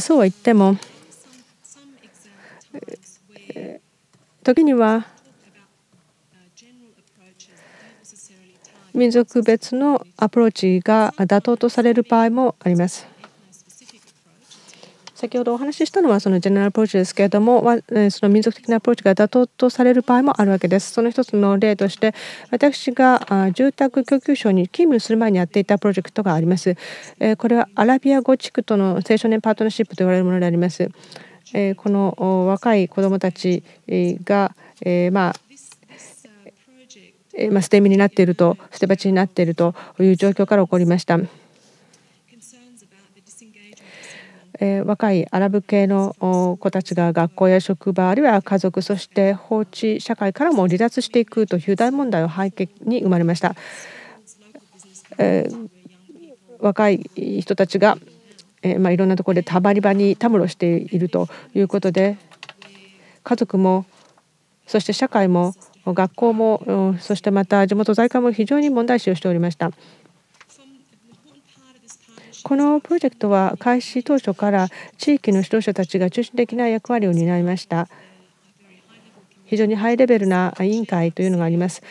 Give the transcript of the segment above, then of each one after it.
そうは言っても時には民族別のアプローチが妥当とされる場合もあります。先ほどお話ししたのはそのジェネラルアプローチですけれどもその民族的なアプローチが妥当とされる場合もあるわけです。その一つの例として私が住宅供給省に勤務する前にやっていたプロジェクトがあります。これはアラビア語地区との青少年パートナーシップと言われるものであります。この若い子どもたちがまあまあ、捨て身になっていると捨て鉢になっているという状況から起こりました。え若いアラブ系の子たちが学校や職場あるいは家族そして放置社会からも離脱していくという大問題を背景に生まれました。え若い人たちが、えまいろんなところでたまり場にたむろしているということで家族もそして社会も学校もそしてまた地元財界も非常に問題視をしておりました。このプロジェクトは開始当初から地域の指導者たちが中心的な役割を担いました。非常にハイレベルな委員会というのがあります。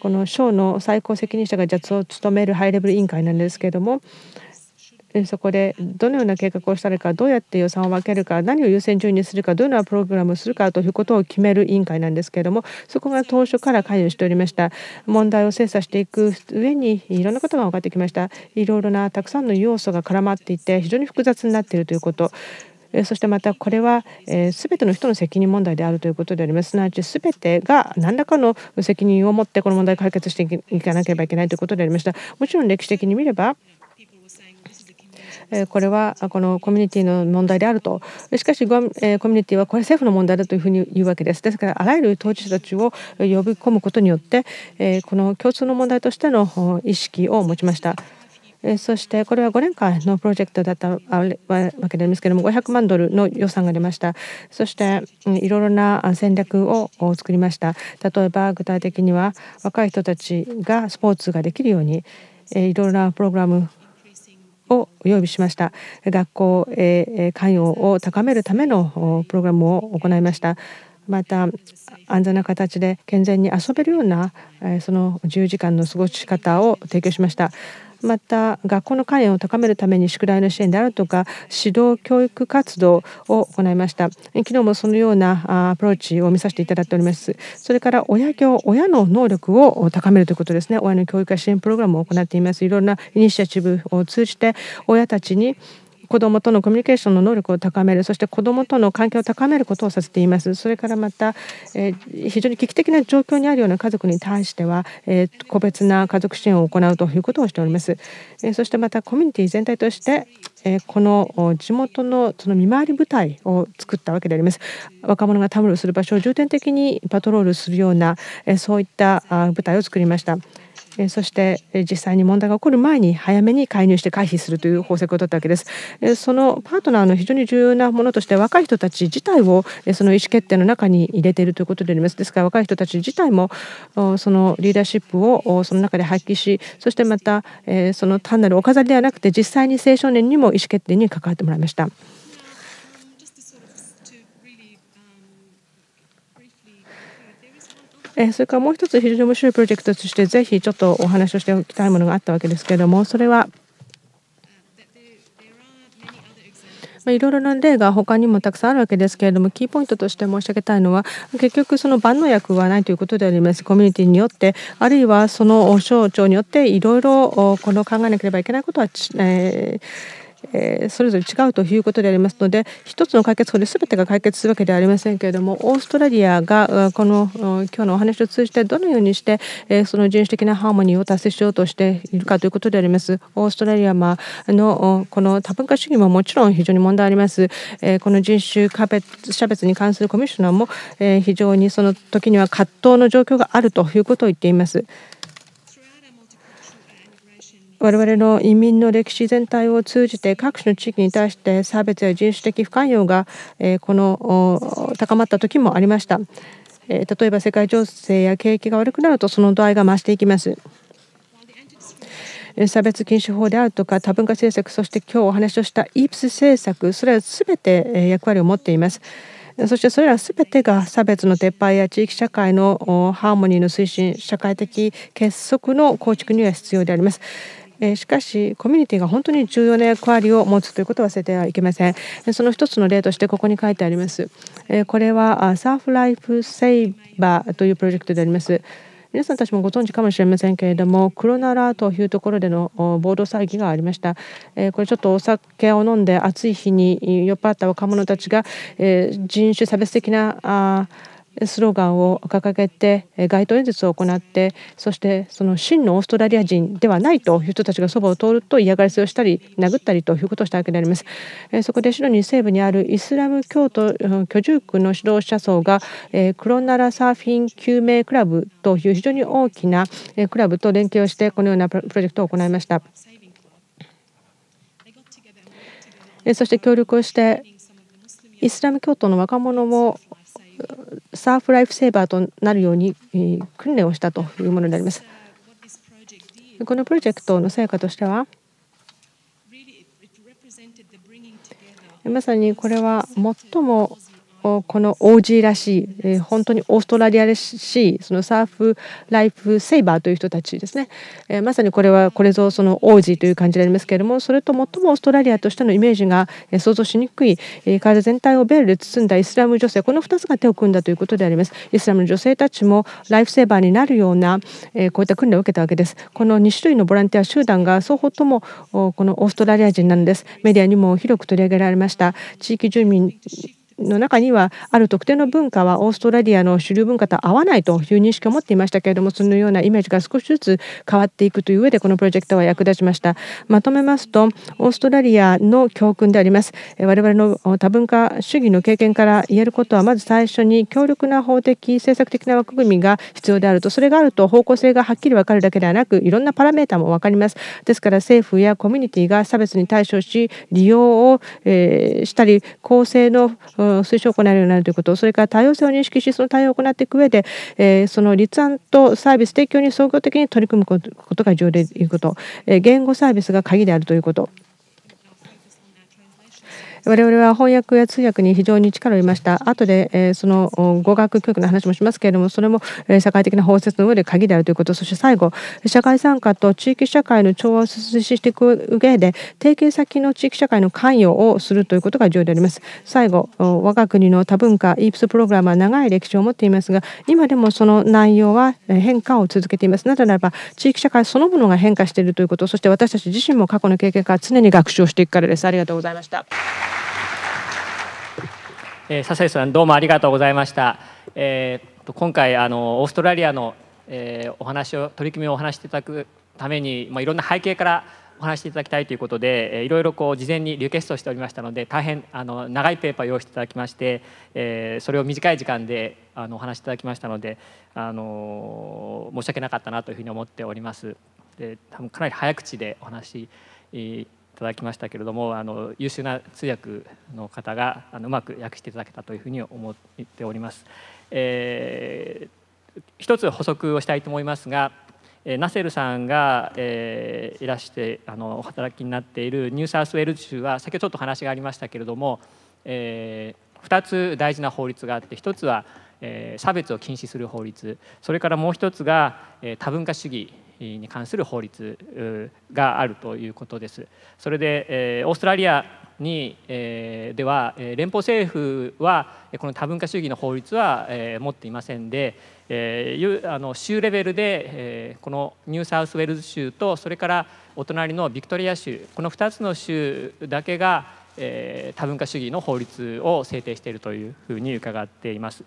この省の最高責任者がジャ実を務めるハイレベル委員会なんですけれどもそこでどのような計画をしたらいいかどうやって予算を分けるか何を優先順位にするかどのようなプログラムをするかということを決める委員会なんですけれどもそこが当初から関与しておりました問題を精査していく上にいろんなことが分かってきましたいろいろなたくさんの要素が絡まっていて非常に複雑になっているということそしてまたこれは全ての人の責任問題であるということでありますすなわち全てが何らかの責任を持ってこの問題を解決していかなければいけないということでありましたもちろん歴史的に見ればこれはこのコミュニティの問題であるとしかしコミュニティはこれ政府の問題だというふうに言うわけですですからあらゆる当事者たちを呼び込むことによってこの共通の問題としての意識を持ちました。そしてこれは5年間のプロジェクトだったわけですけれども500万ドルの予算が出ましたそしていろいろな戦略を作りました例えば具体的には若い人たちがスポーツができるようにいろいろなプログラムを用びしました学校へ関与を高めるためのプログラムを行いましたまた安全な形で健全に遊べるようなその自由時間の過ごし方を提供しました。また学校の関与を高めるために宿題の支援であるとか指導教育活動を行いました昨日もそのようなアプローチを見させていただいておりますそれから親業親の能力を高めるということですね親の教育や支援プログラムを行っていますいろんなイニシアチブを通じて親たちに子どもとのコミュニケーションの能力を高めるそして子どもとの関係を高めることをさせていますそれからまた、え非常に危機的な状況にあるような家族に対しては、え個別な家族支援を行うということをしております、えそしてまたコミュニティ全体として、えこの地元のその見回り部隊を作ったわけであります若者がたむろする場所を重点的にパトロールするような、えそういった部隊を作りましたそして実際に問題が起こる前に早めに介入して回避するという方策を取ったわけですそのパートナーの非常に重要なものとして若い人たち自体をその意思決定の中に入れているということでありますですから若い人たち自体もそのリーダーシップをその中で発揮しそしてまたその単なるお飾りではなくて実際に青少年にも意思決定に関わってもらいました。えそれからもう一つ非常に面白いプロジェクトとしてぜひちょっとお話をしておきたいものがあったわけですけれどもそれはまいろいろな例が他にもたくさんあるわけですけれどもキーポイントとして申し上げたいのは結局その万能薬はないということでありますコミュニティによってあるいはその省庁によっていろいろこの考えなければいけないことは、えーえそれぞれ違うということでありますので一つの解決法で全てが解決するわけではありませんけれどもオーストラリアがこの今日のお話を通じてどのようにして、えその人種的なハーモニーを達成しようとしているかということであります。オーストラリアのこの多文化主義ももちろん非常に問題あります。えこの人種差別に関するコミッショナーも、え非常にその時には葛藤の状況があるということを言っています。我々の移民の歴史全体を通じて各種の地域に対して差別や人種的不寛容がこの高まった時もありました例えば世界情勢や景気が悪くなるとその度合いが増していきます差別禁止法であるとか多文化政策そして今日お話をしたイープス政策それは全て役割を持っていますそしてそれら全てが差別の撤廃や地域社会のハーモニーの推進社会的結束の構築には必要であります。しかしコミュニティが本当に重要な役割を持つということを忘れてはいけませんその一つの例としてここに書いてありますこれはサーフライフセイバーというプロジェクトであります皆さんたちもご存知かもしれませんけれどもクロナラというところでの暴動騒ぎがありました、えこれちょっとお酒を飲んで暑い日に酔っ払った若者たちが、え人種差別的なあスローガンを掲げて街頭演説を行ってそしてその真のオーストラリア人ではないという人たちがそばを通ると嫌がらせをしたり殴ったりということをしたわけであります。そこでシドニー西部にあるイスラム教徒居住区の指導者層がクロナラサーフィン救命クラブという非常に大きなクラブと連携をしてこのようなプロジェクトを行いました。そして協力をしてイスラム教徒の若者もサーフライフセーバーとなるように訓練をしたというものであります。このプロジェクトの成果としてはまさにこれは最もこの OG らしい、えー、本当にオーストラリアらしいそのサーフライフセイバーという人たちですね、えー、まさにこれはこれぞその OG という感じでありますけれどもそれと最もオーストラリアとしてのイメージが想像しにくい、えー、体全体をベールで包んだイスラム女性この2つが手を組んだということでありますイスラムの女性たちもライフセーバーになるような、えこういった訓練を受けたわけですこの2種類のボランティア集団が双方ともこのオーストラリア人なんですメディアにも広く取り上げられました地域住民の中にはある特定の文化はオーストラリアの主流文化と合わないという認識を持っていましたけれどもそのようなイメージが少しずつ変わっていくという上でこのプロジェクトは役立ちましたまとめますとオーストラリアの教訓であります我々の多文化主義の経験から言えることはまず最初に強力な法的政策的な枠組みが必要であるとそれがあると方向性がはっきり分かるだけではなくいろんなパラメータも分かりますですから政府やコミュニティが差別に対処し利用をしたり公正の推奨を行えるようになるということそれから多様性を認識しその対応を行っていく上で、えー、その立案とサービス提供に総合的に取り組むことが重要でいうこと、えー、言語サービスが鍵であるということ我々は翻訳や通訳に非常に力を入れました後でえその語学教育の話もしますけれどもそれもえ社会的な包摂の上で鍵であるということそして最後社会参加と地域社会の調和を推進していく上で提携先の地域社会の関与をするということが重要であります最後我が国の多文化イープスプログラムは長い歴史を持っていますが今でもその内容は変化を続けていますなぜならば地域社会そのものが変化しているということそして私たち自身も過去の経験から常に学習をしていくからですありがとうございました。え笹井さんどうもありがとうございました、えー、と今回あのオーストラリアの、えー、お話を取り組みをお話していただくために、まあ、いろんな背景からお話していただきたいということで、えー、いろいろこう事前にリクエストしておりましたので大変あの長いペーパーを用意していただきまして、えー、それを短い時間であのお話しいただきましたので、あの申し訳なかったなというふうに思っております。で多分かなり早口でお話、えーただきましたけれどもあの優秀な通訳の方があのうまく訳していただけたというふうに思っております。えー、一つ補足をしたいと思いますがえナセルさんが、えー、いらしてあのお働きになっているニューサースウェルズ州は先ほどちょっと話がありましたけれども、えー、二つ大事な法律があって一つは、えー、差別を禁止する法律それからもう一つが、えー、多文化主義に関する法律があるということです。それでオーストラリアにでは連邦政府はこの多文化主義の法律は持っていませんであの州レベルでこのニューサウスウェールズ州とそれからお隣のビクトリア州この2つの州だけが多文化主義の法律を制定しているというふうに伺っています。